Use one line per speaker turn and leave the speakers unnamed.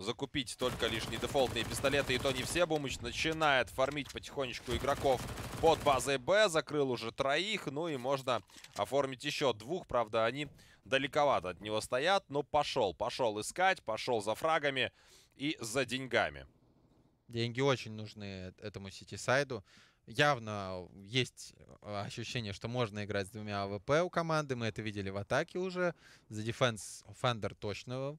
закупить только лишь не дефолтные пистолеты, и то не все. Бумыч начинает фармить потихонечку игроков под базой Б, закрыл уже троих, ну и можно оформить еще двух, правда, они далековато от него стоят, но пошел, пошел искать, пошел за фрагами и за деньгами.
Деньги очень нужны э, этому сити-сайду. Явно есть э, ощущение, что можно играть с двумя АВП у команды. Мы это видели в атаке уже. За defense Фендер точно